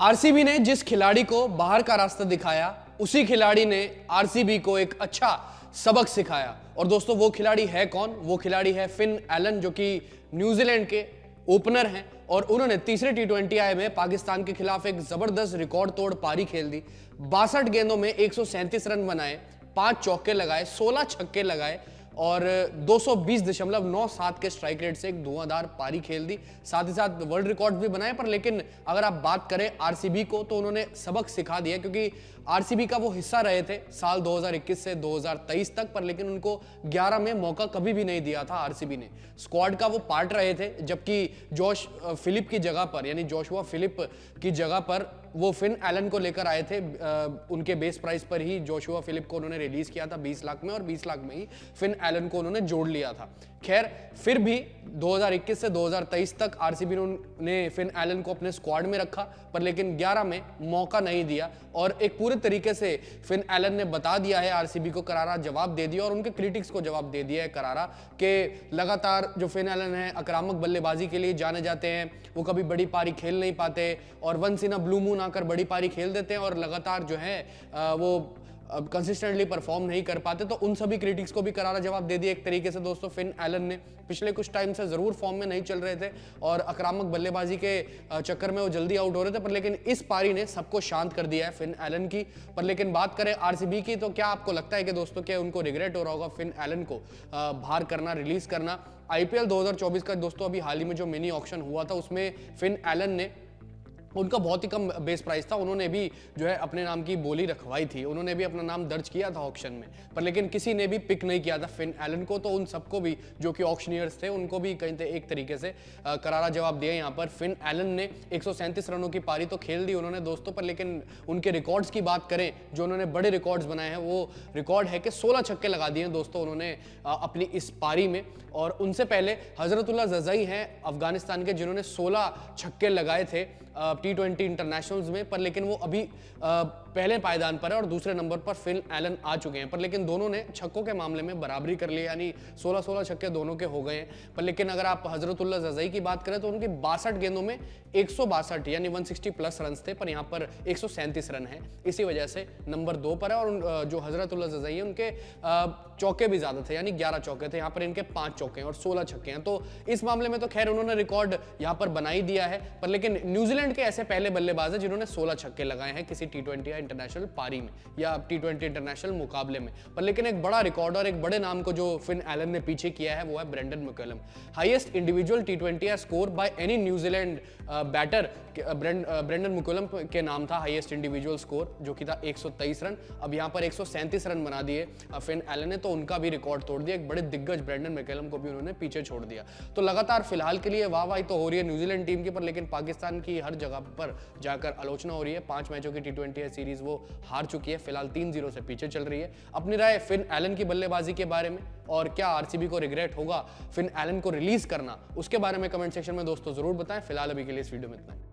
RCB ने जिस खिलाड़ी को बाहर का रास्ता दिखाया उसी खिलाड़ी ने आरसीबी को एक अच्छा सबक सिखाया और दोस्तों वो खिलाड़ी है कौन वो खिलाड़ी है फिन एलन जो कि न्यूजीलैंड के ओपनर हैं और उन्होंने तीसरे टी ट्वेंटी आई में पाकिस्तान के खिलाफ एक जबरदस्त रिकॉर्ड तोड़ पारी खेल दी बासठ गेंदों में एक रन बनाए पांच चौके लगाए सोलह छक्के लगाए और सात के स्ट्राइक रेट से एक धुआंधार पारी खेल दी साथ ही साथ वर्ल्ड रिकॉर्ड भी बनाए पर लेकिन अगर आप बात करें आरसीबी को तो उन्होंने सबक सिखा दिया क्योंकि आरसीबी का वो हिस्सा रहे थे साल 2021 से 2023 तक पर लेकिन उनको 11 में मौका कभी भी नहीं दिया था आरसीबी ने स्क्वाड का वो पार्ट रहे थे जबकि जोश फिलिप की जगह पर यानी जोशुआ फिलिप की जगह पर वो फिन एलन को लेकर आए थे उनके बेस प्राइस पर ही जोशुआ फिलिप को उन्होंने रिलीज किया था 20 लाख में और 20 लाख में ही फिन एलन को उन्होंने जोड़ लिया था खैर फिर भी 2021 से 2023 तक आरसीबी ने फिन एलन को अपने स्क्वाड में रखा पर लेकिन 11 में मौका नहीं दिया और एक पूरे तरीके से फिन एलन ने बता दिया है आरसीबी को करारा जवाब दे दिया और उनके क्रिटिक्स को जवाब दे दिया है करारा के लगातार जो फिन एलन है आक्रामक बल्लेबाजी के लिए जाने जाते हैं वो कभी बड़ी पारी खेल नहीं पाते और once in a blue moon आकर बड़ी पारी खेल देते हैं और लगातार जो है वो कंसिस्टेंटली परफॉर्म नहीं कर पाते तो उन सभी क्रिटिक्स को भी करारा जवाब दे दिया एक तरीके से दोस्तों फिन एलन ने पिछले कुछ टाइम से ज़रूर फॉर्म में नहीं चल रहे थे और आक्रामक बल्लेबाजी के चक्कर में वो जल्दी आउट हो रहे थे पर लेकिन इस पारी ने सबको शांत कर दिया है फिन एलन की पर लेकिन बात करें आर की तो क्या आपको लगता है कि दोस्तों क्या उनको रिग्रेट हो रहा होगा फिन एलन को बाहर करना रिलीज करना आईपीएल 2024 का दोस्तों अभी हाल ही में जो मिनी ऑक्शन हुआ था उसमें फिन एलन ने उनका बहुत ही कम बेस प्राइस था उन्होंने भी जो है अपने नाम की बोली रखवाई थी उन्होंने भी अपना नाम दर्ज किया था ऑप्शन में पर लेकिन किसी ने भी पिक नहीं किया था फिन एलन को तो उन सबको भी जो कि ऑप्शनियर्स थे उनको भी कहीं थे एक तरीके से आ, करारा जवाब दिया यहाँ पर फिन एलन ने एक रनों की पारी तो खेल दी उन्होंने दोस्तों पर लेकिन उनके रिकॉर्ड्स की बात करें जो उन्होंने बड़े रिकॉर्ड्स बनाए हैं वो रिकॉर्ड है कि सोलह छक्के लगा दिए दोस्तों उन्होंने अपनी इस पारी में और उनसे पहले हज़रतुल्ला जजई हैं अफगानिस्तान के जिन्होंने सोलह छक्के लगाए थे टी ट्वेंटी इंटरनेशनल में पर लेकिन वो अभी आ, पहले पायदान पर है और दूसरे नंबर पर फिल एलन आ चुके हैं पर लेकिन दोनों ने छक्कों के मामले में बराबरी कर ली यानी 16-16 छक्के दोनों के हो गए हैं पर लेकिन अगर आप हजरतुल्ला जजई की बात करें तो उनकी बासठ गेंदों में एक यानी वन प्लस रन थे पर यहाँ पर एक रन है इसी वजह से नंबर दो पर है और जो हजरतुल्ला जजई है उनके चौके भी ज़्यादा थे यानी ग्यारह चौके थे यहाँ पर इनके पांच चौके हैं और सोलह छक्के हैं तो इस मामले में तो खैर उन्होंने रिकॉर्ड यहाँ पर बना ही दिया है पर लेकिन न्यूजीलैंड के ऐसे पहले बल्लेबाज हैं जिन्होंने 16 छक्के लगाए हैं किसी टी ट्वेंटी या इंटरनेशनल पारी में या टी ट्वेंटी इंटरनेशनल मुकाबले में पर लेकिन एक बड़ा रिकॉर्ड और एक बड़े नाम को जो फिन एलन ने पीछे किया है वो है Brendon McCullum highest individual T twenty score by any New Zealand batter Brendon McCullum के नाम था हाइएस्ट इंडिविजुअल स्कोर जो कि था एक रन अब यहाँ पर एक रन बना दिए फिन uh, एलन ने तो उनका भी रिकॉर्ड तोड़ दिया एक बड़े दिग्गज ब्रेंडन मुकेलम को भी उन्होंने पीछे छोड़ दिया तो लगातार फिलहाल के लिए वाह वाही तो हो रही है न्यूजीलैंड टीम की पर लेकिन पाकिस्तान की हर जगह पर जाकर आलोचना हो रही है पांच मैचों की टी ट्वेंटी सीरीज वो हार चुकी है फिलहाल तीन जीरो से पीछे चल रही है अपनी राय फिन एलन की बल्लेबाजी के बारे में और क्या आरसीबी को रिग्रेट होगा फिन एलन को रिलीज करना उसके बारे में कमेंट सेक्शन में दोस्तों जरूर बताएं फिलहाल अभी के लिए इस वीडियो में इतना